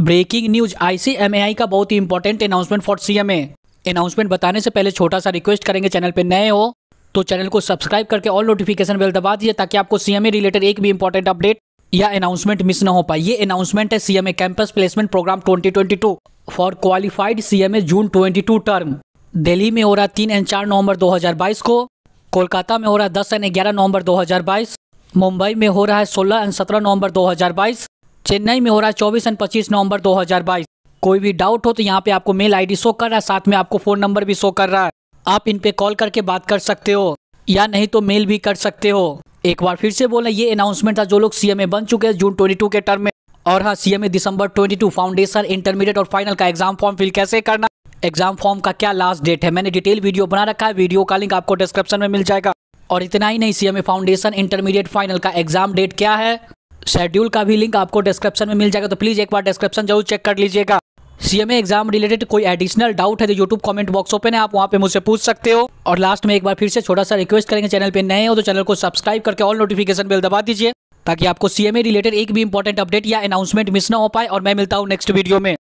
breaking news ICMAI का बहुत ही important announcement for CMA announcement बताने से पहले छोटा सा रिक्वेस्ट करेंगे चैनल पे नए हो तो चैनल को सब्सक्राइब करके ऑल नोटिफिकेशन बेल दबा दिए ताकि आपको सीएमए रिलेटेड एक भी इंपॉर्टेंट अपडेट या अनाउंसमेंट मिस ना हो पाए ये अनाउंसमेंट है CMA campus placement program 2022 for qualified CMA June 22 term Delhi में हो रहा है तीन एंड चार नवंबर 2022 को कोलकाता में हो रहा है दस एंड ग्यारह नवंबर 2022 मुंबई में हो रहा है सोलह एंड सत्रह नवंबर 2022 चेन्नई में हो रहा है चौबीस एंड पच्चीस नवंबर 2022 कोई भी डाउट हो तो यहाँ पे आपको मेल आईडी शो कर रहा है साथ में आपको फ़ोन नंबर भी शो कर रहा है आप इन पे कॉल करके बात कर सकते हो या नहीं तो मेल भी कर सकते हो एक बार फिर से बोले ये अनाउंसमेंट था जो लोग सीएमए बन चुके हैं जून टू के टर्म में और हाँ CMA December to foundation intermediate और फाइनल का एग्जाम फॉर्म फिल कैसे करना एग्जाम फॉर्म का क्या लास्ट डेट है मैंने डिटेल वीडियो बना रखा है वीडियो का लिंक आपको डिस्क्रिप्शन में मिल जाएगा और इतना ही नहीं सीएमए फाउंडेशन इंटरमीडिएट फाइनल का एग्जाम डेट क्या है शेड्यूल का भी लिंक आपको डिस्क्रिप्शन में मिल जाएगा तो प्लीज़ एक बार डिस्क्रिप्शन जरूर चेक कर लीजिएगा सीएमए एग्जाम रिलेटेड कोई एडिशनल डाउट है तो यूट्यूब कमेंट बॉक्स ओपन है आप वहाँ पे मुझसे पूछ सकते हो और लास्ट में एक बार फिर से छोटा सा रिक्वेस्ट करेंगे चैनल पे नए हो तो चैनल को सब्सक्राइब करके ऑल नोटिफिकेशन बिल दबा दीजिए ताकि आपको सीएमए रिलेटेड एक भी इंपॉर्टेंट अपडेट या अनाउंसमेंट मिस ना हो पाए और मैं मिलता हूँ नेक्स्ट वीडियो में